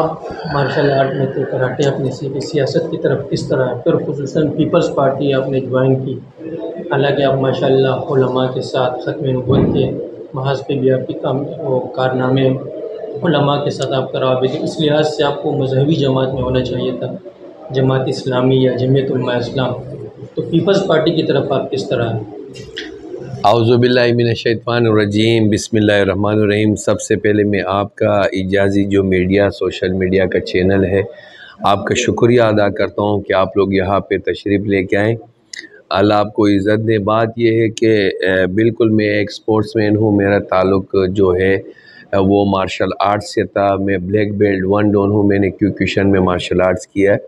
आप martial art में तो कराटे अपने सीखे सियासत की तरफ किस तरह फिर खसूस पीपल्स पार्टी आपने ज्वाइन की हालांकि आप माशा के साथ ख़त्म नबूल के महाज पर भी आपकी काम वो कारनामे के साथ आप करवा रवाबित इस लिहाज से आपको मजहबी जमात में होना चाहिए था जमात इस्लामी या जमयतलमा इस्लाम तो पीपल्स पार्टी की तरफ आप किस तरह आउज़बिल्लिमिनशैतवानरजीम बिसमीम सबसे पहले मैं आपका इजाज़ी जो मीडिया सोशल मीडिया का चैनल है आपका शुक्रिया अदा करता हूँ कि आप लोग यहाँ पे तशरीफ़ लेके आएँ अल्लाह आपको इज़्ज़त दें बात यह है कि बिल्कुल मैं एक स्पोर्ट्स मैन हूँ मेरा ताल्लुक जो है वो मार्शल आर्ट्स से था मैं ब्लैक बेल्ट वन डोन हूँ मैंने क्यूक्यूशन में मार्शल आर्ट्स किया है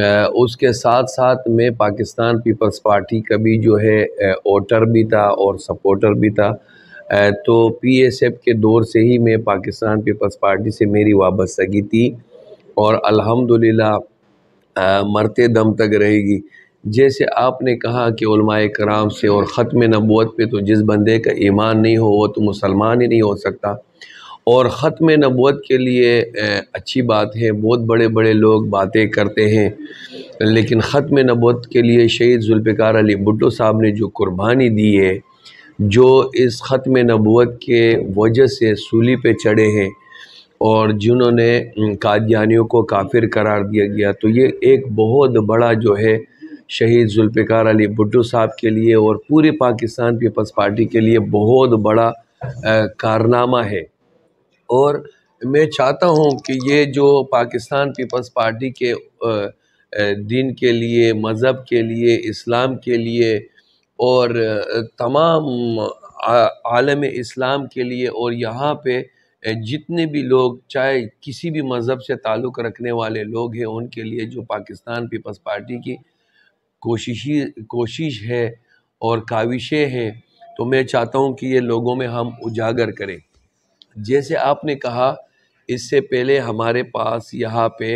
उसके साथ साथ में पाकिस्तान पीपल्स पार्टी का भी जो है वोटर भी था और सपोर्टर भी था तो पी एस एफ के दौर से ही मैं पाकिस्तान पीपल्स पार्टी से मेरी वाबस्तगी थी और अल्हम्दुलिल्लाह मरते दम तक रहेगी जैसे आपने कहा कि कराम से और ख़त्म नबूत पे तो जिस बंदे का ईमान नहीं हो वो तो मुसलमान ही नहीं हो सकता और ख़त्म नबूत के लिए अच्छी बात है बहुत बड़े बड़े लोग बातें करते हैं लेकिन ख़त्म नबूत के लिए शहीद जुल्फ़िकार अली भुट्टो साहब ने जो कुर्बानी दी है जो इस ख़त्म नबूत के वजह से सूली पे चढ़े हैं और जिन्होंने कादियानियों को काफिर करार दिया गया तो ये एक बहुत बड़ा जो है शहीद जुल्फ़िकार अली भुट्टो साहब के लिए और पूरे पाकिस्तान पीपल्स पार्टी के लिए बहुत बड़ा कारनामा है और मैं चाहता हूँ कि ये जो पाकिस्तान पीपल्स पार्टी के दिन के लिए मज़हब के लिए इस्लाम के लिए और तमाम आलम इस्लाम के लिए और यहाँ पे जितने भी लोग चाहे किसी भी मज़हब से ताल्लुक़ रखने वाले लोग हैं उनके लिए जो पाकिस्तान पीपल्स पार्टी की कोशिश कोशिश है और काविशें हैं तो मैं चाहता हूँ कि ये लोगों में हम उजागर करें जैसे आपने कहा इससे पहले हमारे पास यहाँ पे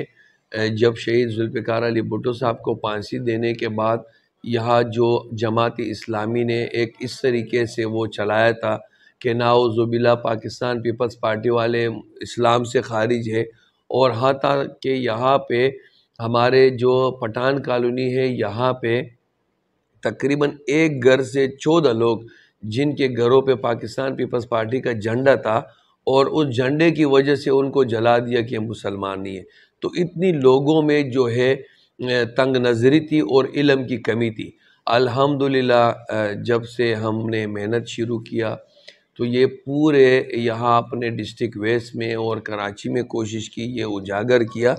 जब शहीद जुल्फ़िकार अली भुटो साहब को फांसी देने के बाद यहाँ जो जमात इस्लामी ने एक इस तरीके से वो चलाया था कि जुबिला पाकिस्तान पीपल्स पार्टी वाले इस्लाम से खारिज है और हाँ था कि यहाँ पे हमारे जो पठान कॉलोनी है यहाँ पे तकरीबन एक घर से चौदह लोग जिनके घरों पे पाकिस्तान पीपल्स पार्टी का झंडा था और उस झंडे की वजह से उनको जला दिया कि मुसलमान नहीं है तो इतनी लोगों में जो है तंग नज़री थी और इलम की कमी थी अल्हम्दुलिल्लाह जब से हमने मेहनत शुरू किया तो ये पूरे यहाँ अपने डिस्ट्रिक्ट वेस्ट में और कराची में कोशिश की ये उजागर किया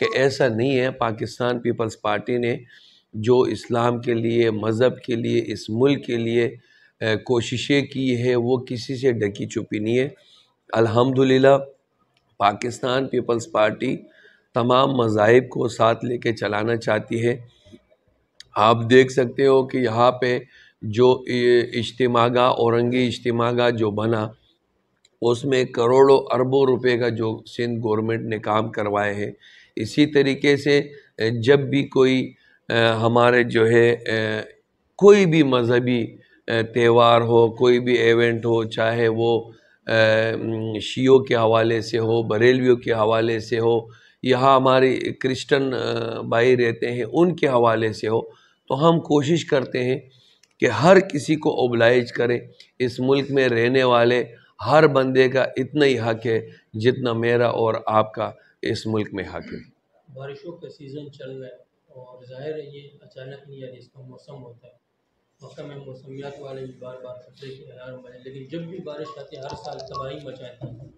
कि ऐसा नहीं है पाकिस्तान पीपल्स पार्टी ने जो इस्लाम के लिए मज़हब के लिए इस मुल्क के लिए कोशिशें की है वो किसी से ढकी छुपी नहीं है अल्हम्दुलिल्लाह पाकिस्तान पीपल्स पार्टी तमाम मज़ाहब को साथ लेके चलाना चाहती है आप देख सकते हो कि यहाँ पे जो इज्तमागा औरंगी इज्तमागा जो बना उसमें करोड़ों अरबों रुपए का जो सिंध गवर्नमेंट ने काम करवाए हैं इसी तरीके से जब भी कोई हमारे जो है कोई भी मज़हबी त्यौहार हो कोई भी इवेंट हो चाहे वो शीयों के हवाले से हो बरेलवियों के हवाले से हो यहाँ हमारे क्रिश्चन भाई रहते हैं उनके हवाले से हो तो हम कोशिश करते हैं कि हर किसी को ओबलाइज करें इस मुल्क में रहने वाले हर बंदे का इतना ही हक है जितना मेरा और आपका इस मुल्क में हक है बारिशों का सीज़न चल रहा है और जाहिर है ये अचानक नहीं जिसका मौसम होता है मक्का में मौसमियात वाले भी बार बार खतरे के अलार्म बने लेकिन जब भी बारिश आती है हर साल तबाही मचाती है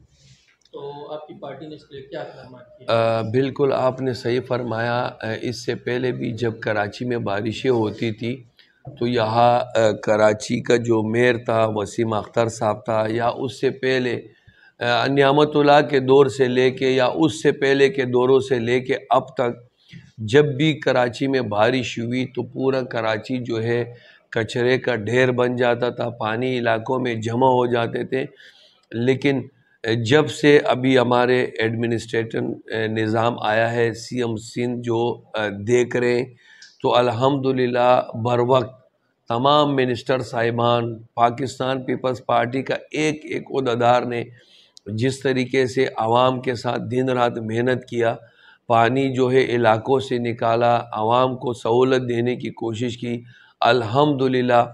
तो आपकी पार्टी ने इसके लिए क्या बिल्कुल आपने सही फरमाया इससे पहले भी जब कराची में बारिशें होती थी तो यहाँ कराची का जो मेयर था वसीम अख्तर साहब था या उससे पहले नियामतुल्ला के दौर से लेके या उससे पहले के दौरों से लेके अब तक जब भी कराची में बारिश हुई तो पूरा कराची जो है कचरे का ढेर बन जाता था पानी इलाकों में जमा हो जाते थे लेकिन जब से अभी हमारे एडमिनिस्ट्रेटर निज़ाम आया है सीएम सिंध जो देख रहे हैं तो अल्हम्दुलिल्लाह बर वक्त तमाम मिनिस्टर साहिबान पाकिस्तान पीपल्स पार्टी का एक एक उदादार ने जिस तरीके से आवाम के साथ दिन रात मेहनत किया पानी जो है इलाकों से निकाला आवाम को सहूलत देने की कोशिश की अल्हम्दुलिल्लाह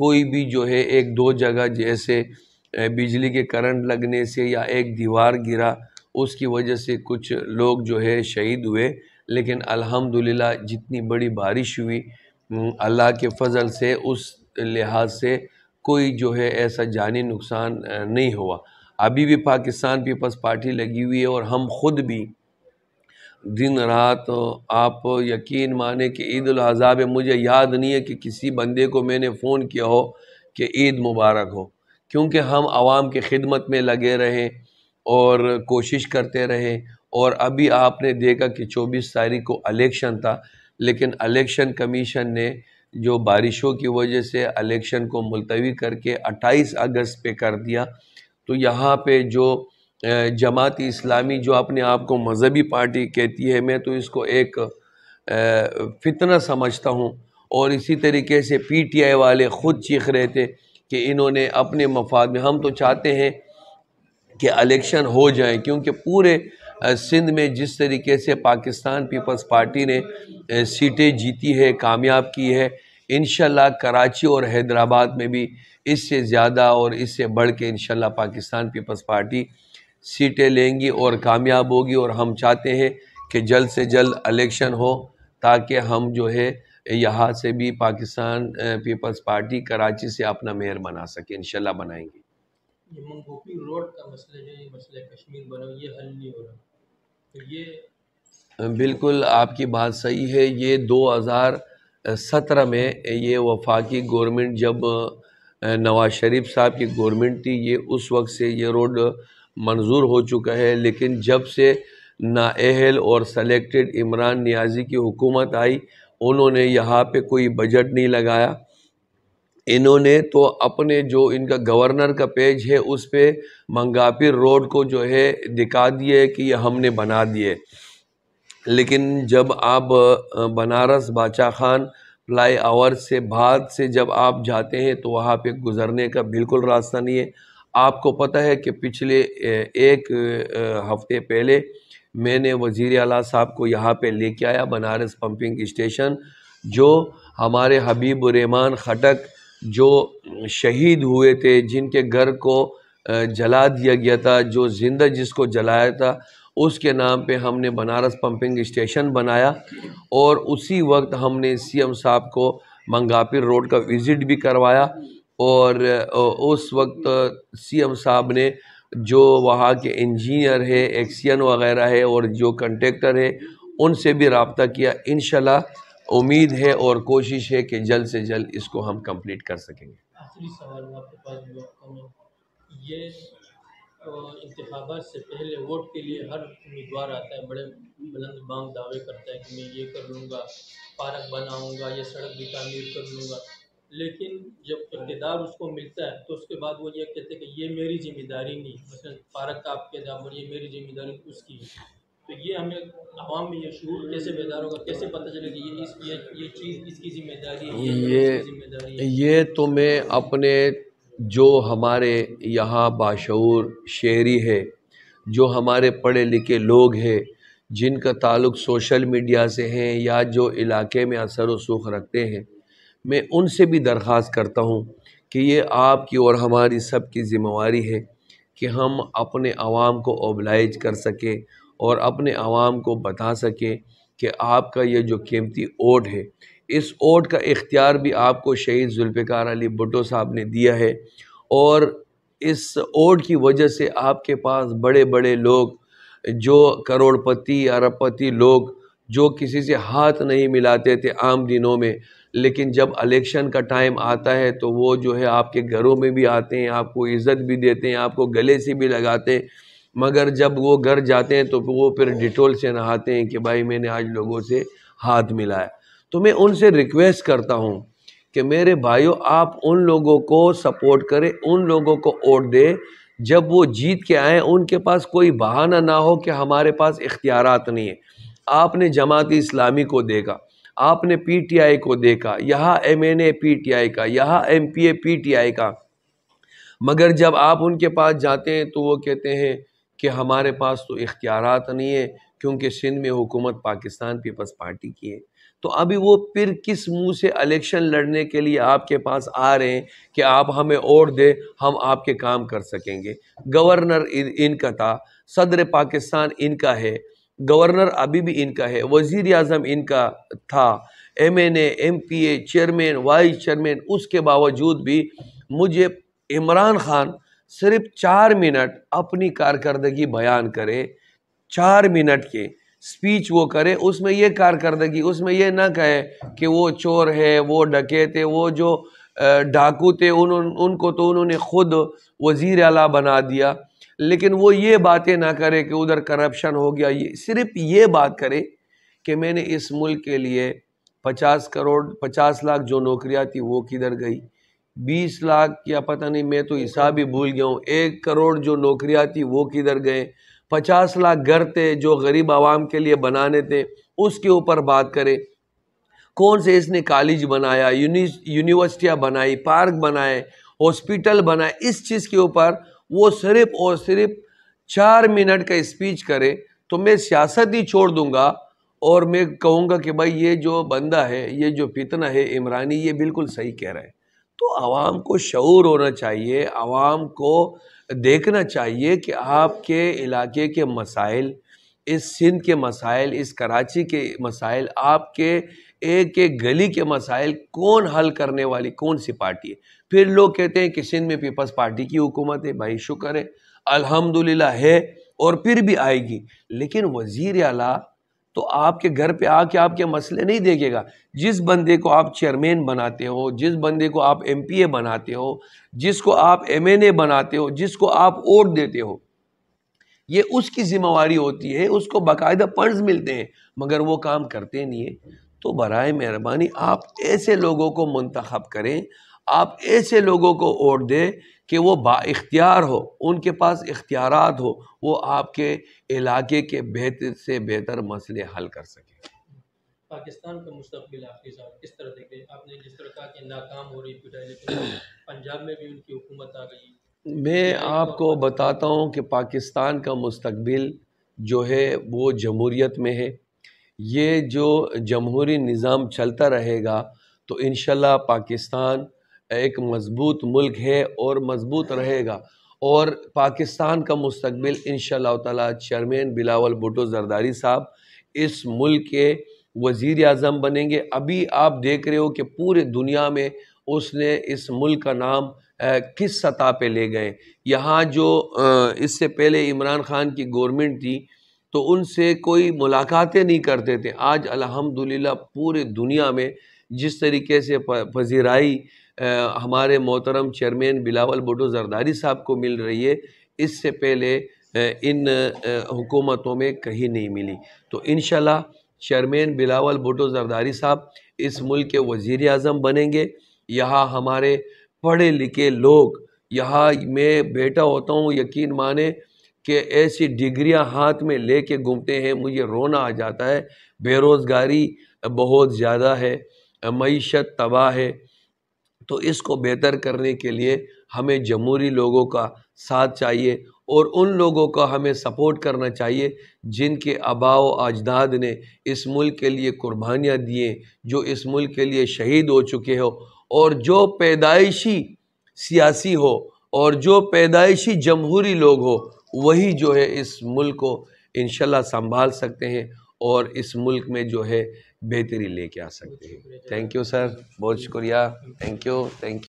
कोई भी जो है एक दो जगह जैसे बिजली के करंट लगने से या एक दीवार गिरा उसकी वजह से कुछ लोग जो है शहीद हुए लेकिन अल्हम्दुलिल्लाह जितनी बड़ी बारिश हुई अल्लाह के फजल से उस लिहाज से कोई जो है ऐसा जानी नुकसान नहीं हुआ अभी भी पाकिस्तान पीपल्स पार्टी लगी हुई है और हम खुद भी दिन रात आप यकीन माने कि ईद अज़ा में मुझे याद नहीं है कि किसी बंदे को मैंने फ़ोन किया हो कि ईद मुबारक हो क्योंकि हम आवाम की खिदमत में लगे रहें और कोशिश करते रहें और अभी आपने देखा कि चौबीस तारीख को अलेक्शन था लेकिन अलेक्शन कमीशन ने जो बारिशों की वजह से अलेक्शन को मुलतवी करके 28 अगस्त पे कर दिया तो यहाँ पे जो जमात इस्लामी जो अपने आप को मजहबी पार्टी कहती है मैं तो इसको एक फितना समझता हूँ और इसी तरीके से पी टी आई वाले ख़ुद चीख रहे थे कि इन्होंने अपने मफाद में हम तो चाहते हैं कि इलेक्शन हो जाए क्योंकि पूरे सिंध में जिस तरीके से पाकिस्तान पीपल्स पार्टी ने सीटें जीती है कामयाब की है इन कराची और हैदराबाद में भी इससे ज़्यादा और इससे बढ़ के इन पाकिस्तान पीपल्स पार्टी सीटें लेंगी और कामयाब होगी और हम चाहते हैं कि जल्द से जल्द इलेक्शन हो ताकि हम जो है यहाँ से भी पाकिस्तान पीपल्स पार्टी कराची से अपना मेयर बना सके इंशाल्लाह बनाएंगे ये रोड का मसला ये मसला कश्मीर बनो ये हल नहीं हो रहा तो ये बिल्कुल आपकी बात सही है ये 2017 में ये वफाकी गवर्नमेंट जब नवाज शरीफ साहब की गवर्नमेंट थी ये उस वक्त से ये रोड मंजूर हो चुका है लेकिन जब से नाअहल और सेलेक्टेड इमरान नियाजी की हुकूमत आई उन्होंने यहाँ पे कोई बजट नहीं लगाया इन्होंने तो अपने जो इनका गवर्नर का पेज है उस पर मंगापिर रोड को जो है दिखा दिए कि हमने बना दिए लेकिन जब आप बनारस बाचा खान फ्लाई ओवर से बाद से जब आप जाते हैं तो वहाँ पे गुज़रने का बिल्कुल रास्ता नहीं है आपको पता है कि पिछले एक हफ्ते पहले मैंने वज़ी अला साहब को यहाँ पे लेके आया बनारस पंपिंग स्टेशन जो हमारे हबीब रहमान खटक जो शहीद हुए थे जिनके घर को जला दिया गया था जो जिंदा जिसको जलाया था उसके नाम पे हमने बनारस पंपिंग स्टेशन बनाया और उसी वक्त हमने सीएम साहब को मंगापिर रोड का विज़िट भी करवाया और उस वक्त सीएम साहब ने जो वहाँ के इंजीनियर है एक्सियन वगैरह है और जो कंट्रेक्टर है उनसे भी रबता किया इन उम्मीद है और कोशिश है कि जल्द से जल्द इसको हम कंप्लीट कर सकेंगे ये इंतबात से पहले वोट के लिए हर उम्मीदवार आता है बड़े बुलंद मांग दावे करता है कि मैं ये कर लूँगा पार्क बनाऊँगा या सड़क भी तमीर कर लूँगा लेकिन जब इकतदार उसको मिलता है तो उसके बाद वो ये कहते हैं कि ये मेरी जिम्मेदारी नहीं मसलन पारक का आपके कहते ये मेरी जिम्मेदारी उसकी है तो ये हमें आवाम में ये शूर कैसे बेदार होगा कैसे पता चले कि ये इस ये, ये चीज़ इसकी जिम्मेदारी है ये जिम्मेदारी है ये तो मैं अपने जो हमारे यहाँ बाशूर शेरी है जो हमारे पढ़े लिखे लोग हैं जिनका ताल्लुक सोशल मीडिया से हैं या जो इलाके में असर व सूख रखते हैं मैं उनसे भी दरख्वास्त करता हूँ कि ये आपकी और हमारी सब की ज़िम्मेवारी है कि हम अपने आवाम को ओबलाइज कर सकें और अपने आवाम को बता सकें कि आपका ये जो कीमती ओट है इस ओट का इख्तियार भी आपको शहीद जुल्फ़िकार अली भुटो साहब ने दिया है और इस ओट की वजह से आपके पास बड़े बड़े लोग जो करोड़पति अरबपति लोग जो किसी से हाथ नहीं मिलाते थे आम दिनों में लेकिन जब इलेक्शन का टाइम आता है तो वो जो है आपके घरों में भी आते हैं आपको इज़्ज़त भी देते हैं आपको गले से भी लगाते हैं मगर जब वो घर जाते हैं तो वो फिर डिटोल से नहाते हैं कि भाई मैंने आज लोगों से हाथ मिलाया तो मैं उनसे रिक्वेस्ट करता हूँ कि मेरे भाइयों आप उन लोगों को सपोर्ट करें उन लोगों को वोट दें जब वो जीत के आए उनके पास कोई बहाना ना हो कि हमारे पास इख्तियार नहीं है आपने जमात इस्लामी को देखा आपने पीटीआई को देखा यहाँ एमएनए पीटीआई का यहाँ एमपीए पीटीआई का मगर जब आप उनके पास जाते हैं तो वो कहते हैं कि हमारे पास तो इख्तियार नहीं है क्योंकि सिंध में हुकूमत पाकिस्तान पीपल्स पार्टी की है तो अभी वो फिर किस मुंह से इलेक्शन लड़ने के लिए आपके पास आ रहे हैं कि आप हमें और दे हम आपके काम कर सकेंगे गवर्नर इनका था सदर पाकिस्तान इनका है गवर्नर अभी भी इनका है वज़ी अजम इनका था M N M P A chairman vice chairman उसके बावजूद भी मुझे इमरान खान सिर्फ चार मिनट अपनी कारकर्दगी बयान करे चार मिनट के स्पीच वो करे उसमें ये कारकर्दगी उसमें ये ना कहे कि वो चोर है वो डके है वो जो डाकू थे उन, उन, उनको तो उन्होंने खुद वज़ी अला बना दिया लेकिन वो ये बातें ना करे कि उधर करप्शन हो गया ये सिर्फ ये बात करे कि मैंने इस मुल्क के लिए पचास करोड़ पचास लाख जो नौकरियाँ थी वो किधर गई बीस लाख या पता नहीं मैं तो हिसाब ही भूल गया हूँ एक करोड़ जो नौकरियाँ थी वो किधर गए पचास लाख घर थे जो गरीब आवाम के लिए बनाने थे उसके ऊपर बात करें कौन से इसने कॉलेज बनाया यूनिवर्सिटियाँ बनाई पार्क बनाए हॉस्पिटल बनाए इस चीज़ के ऊपर वो सिर्फ और सिर्फ चार मिनट का स्पीच करे तो मैं सियासत ही छोड़ दूंगा और मैं कहूँगा कि भाई ये जो बंदा है ये जो फितना है इमरानी ये बिल्कुल सही कह रहा है तो आवाम को शूर होना चाहिए आवाम को देखना चाहिए कि आपके इलाके के मसाइल इस सिंध के मसाइल इस कराची के मसाइल आपके एक एक गली के मसाइल कौन हल करने वाली कौन सी पार्टी है फिर लोग कहते हैं कि सिंध में पीपल्स पार्टी की हुकूमत है भाई शुक्र है अल्हम्दुलिल्लाह है और फिर भी आएगी लेकिन वजीर अला तो आपके घर पे आके आपके मसले नहीं देखेगा जिस बंदे को आप चेयरमैन बनाते हो जिस बंदे को आप ए बनाते हो जिसको आप ए बनाते हो जिसको आप वोट देते हो ये उसकी जिम्मेवारी होती है उसको बाकायदा फंड्स मिलते हैं मगर वो काम करते नहीं है तो बर मेहरबानी आप ऐसे लोगों को मंतखब करें आप ऐसे लोगों को वोट दें कि वो बाख्तियार हो उनके पास इख्तियार हो वो आपके इलाके के बेहतर से बेहतर मसले हल कर सकें पाकिस्तान का मुस्तबिल किस तरह देख रहे आपने जिस तरह कहा कि नाकाम हो रही पंजाब में भी उनकी हुकूमत आ गई मैं आपको बताता हूँ कि पाकिस्तान का मुस्तबिल जो है वो जमहूरीत में है ये जो जमहूरी निज़ाम चलता रहेगा तो इन पाकिस्तान एक मज़बूत मुल्क है और मज़बूत रहेगा और पाकिस्तान का मुस्तबिल इन ताला चेयरमैन बिलावल भुटो जरदारी साहब इस मुल्क के वज़ी अजम बनेंगे अभी आप देख रहे हो कि पूरे दुनिया में उसने इस मुल्क का नाम किस सतह पे ले गए यहाँ जो इससे पहले इमरान खान की गवर्नमेंट थी तो उनसे कोई मुलाकातें नहीं करते थे आज अल्हम्दुलिल्लाह पूरे दुनिया में जिस तरीके से पजीराई हमारे मोहतरम चेयरमैन बिलावल भुटो जरदारी साहब को मिल रही है इससे पहले इन हुकूमतों में कहीं नहीं मिली तो इन चेयरमैन बिलावल भुटो जरदारी साहब इस मुल्क के वज़ी अजम बनेंगे यहाँ हमारे पढ़े लिखे लोग यहाँ मैं बेटा होता हूँ यकीन माने कि ऐसी डिग्रियां हाथ में ले घूमते हैं मुझे रोना आ जाता है बेरोज़गारी बहुत ज़्यादा है मीशत तबाह है तो इसको बेहतर करने के लिए हमें जमहूरी लोगों का साथ चाहिए और उन लोगों का हमें सपोर्ट करना चाहिए जिनके अबाव अजदाद ने इस मुल्क के लिए कुर्बानियाँ दिए जो इस मुल्क के लिए शहीद हो चुके हो और जो पैदाइशी सियासी हो और जो पैदाइशी जमहूरी लोग हो वही जो है इस मुल्क को इन संभाल सकते हैं और इस मुल्क में जो है बेहतरी लेके आ सकते हैं थैंक यू सर बहुत शुक्रिया थैंक यू थैंक यू